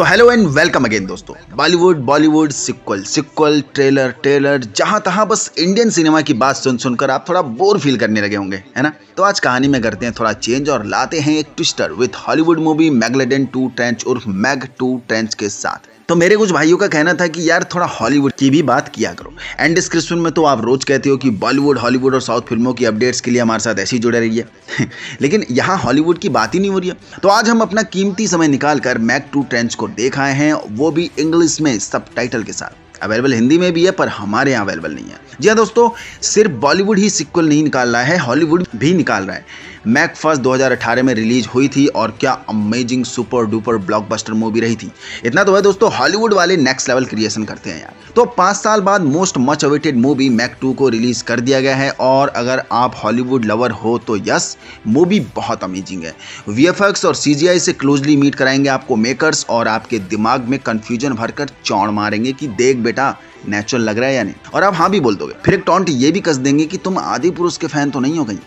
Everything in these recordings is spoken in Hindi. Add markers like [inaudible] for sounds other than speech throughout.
तो हेलो एंड वेलकम अगेन दोस्तों Bollywood Bollywood sequel sequel trailer trailer जहां तहां बस इंडियन सिनेमा की बात सुन सुनकर आप थोड़ा बोर फील करने लगे होंगे है ना तो आज कहानी में करते हैं थोड़ा चेंज और लाते हैं एक twister with Hollywood movie Megalodon two trench उर्फ मैग टू ट्रेंच के साथ तो मेरे कुछ भाइयों का कहना था कि यार थोड़ा हॉलीवुड की भी बात किया करो एंड डिस्क्रिप्शन में तो आप रोज कहते हो कि बॉलीवुड हॉलीवुड और साउथ फिल्मों की अपडेट्स के लिए हमारे साथ ऐसे ही जुड़े है [laughs] लेकिन यहाँ हॉलीवुड की बात ही नहीं हो रही है तो आज हम अपना कीमती समय निकाल कर मैक टू ट्रेंच को देख आए हैं वो भी इंग्लिश में सब के साथ अवेलेबल हिंदी में भी है पर हमारे यहाँ अवेलेबल नहीं है जी हाँ दोस्तों सिर्फ बॉलीवुड ही सिक्वल नहीं निकाल रहा है हॉलीवुड भी निकाल रहा है मैक फर्स्ट दो में रिलीज हुई थी और क्या amazing super duper blockbuster movie रही थी इतना तो है दोस्तों हॉलीवुड वाले नेक्स्ट लेवल क्रिएशन करते हैं यार तो पाँच साल बाद most much awaited movie Meg two को रिलीज कर दिया गया है और अगर आप हॉलीवुड लवर हो तो यस मूवी बहुत अमेजिंग है वी और सी से क्लोजली मीट कराएंगे आपको मेकर्स और आपके दिमाग में कन्फ्यूजन भरकर चौड़ मारेंगे कि देख बेटा नेचुरल लग रहा है या नहीं और आप हाँ भी बोल दोगे फिर एक टॉन्ट ये भी कस देंगे कि तुम आदि पुरुष के फैन तो नहीं हो गई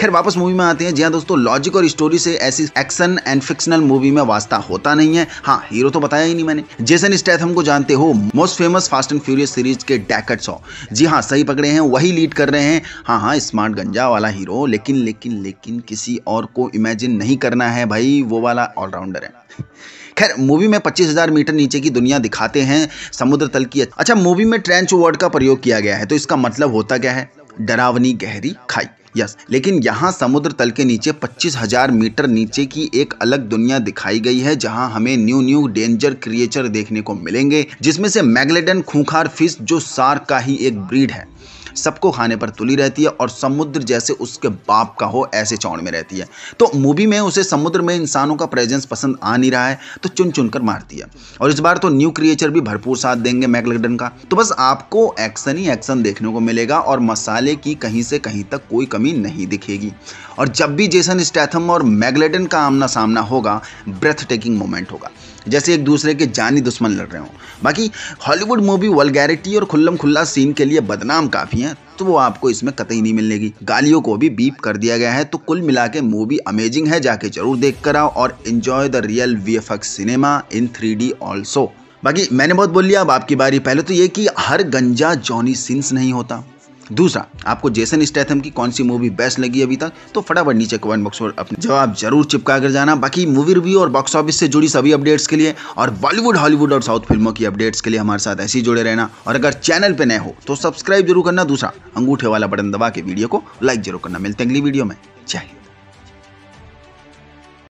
खैर वापस मूवी में आते हैं जी हाँ दोस्तों लॉजिक और स्टोरी से ऐसी एक्शन एंड फिक्शनल मूवी में वास्ता होता नहीं है हाँ हीरो तो बताया ही नहीं मैंने जेसन स्टैथम को जानते हो most famous Fast and Furious series के डैकट सॉ जी हाँ सही पकड़े हैं वही लीड कर रहे हैं हाँ हाँ स्मार्ट गंजा वाला हीरो लेकिन लेकिन लेकिन किसी और को इमेजिन नहीं करना है भाई वो वाला ऑलराउंडर है खैर मूवी में 25,000 मीटर नीचे की दुनिया दिखाते हैं समुद्र तल की अच्छा मूवी में ट्रेंच वर्ड का प्रयोग किया गया है तो इसका मतलब होता क्या है डरावनी गहरी खाई यस लेकिन यहाँ समुद्र तल के नीचे 25,000 मीटर नीचे की एक अलग दुनिया दिखाई गई है जहाँ हमें न्यू न्यू डेंजर क्रिएचर देखने को मिलेंगे जिसमें से मैगलेडन खूंखार फिश जो सार का ही एक ब्रीड है सबको खाने पर तुली रहती है और समुद्र जैसे उसके बाप का हो ऐसे चौड़ में रहती है तो मूवी में उसे समुद्र में इंसानों का प्रेजेंस पसंद आ नहीं रहा है तो चुन चुन कर मारती है और इस बार तो न्यू क्रिएचर भी भरपूर साथ देंगे मैकलगडन का तो बस आपको एक्शन ही एक्शन देखने को मिलेगा और मसाले की कहीं से कहीं तक कोई कमी नहीं दिखेगी और जब भी जेसन स्टैथम और मैगलेडन का आमना सामना होगा ब्रेथ टेकिंग मोमेंट होगा जैसे एक दूसरे के जानी दुश्मन लड़ रहे हो बाकी हॉलीवुड मूवी वलगैरिटी और खुल्लम खुल्ला सीन के लिए बदनाम काफ़ी है है तो वो आपको इसमें कतई नहीं मिलेगी गालियों को भी बीप कर दिया गया है तो कुल मिला के मूवी अमेजिंग है जाके जरूर देख कर आओ और enjoy the real V cinema in three D also बाकी मैंने बहुत बोल लिया अब आपकी बारी पहले तो ये कि हर गंजा जॉनी सिंस नहीं होता दूसरा आपको जेसन स्टैथम की कौन सी मूवी बेस्ट लगी अभी तक तो फटाफट नीचे कमेंट बॉक्स पर अपने जवाब जरूर चिपका कर जाना बाकी मूवी रिव्यू और बॉक्स ऑफिस से जुड़ी सभी अपडेट्स के लिए और बॉलीवुड हॉलीवुड और साउथ फिल्मों की अपडेट्स के लिए हमारे साथ ऐसे ही जुड़े रहना और अगर चैनल पर नए हो तो सब्सक्राइब जरूर करना दूसरा अंगूठे वाला बटन दबा के वीडियो को लाइक जरूर करना मिलते हैं अगली वीडियो में चाहिए